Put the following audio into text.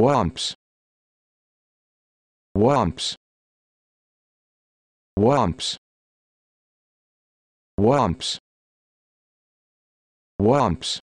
Wumps. Wumps. Wumps. Wumps. Wumps.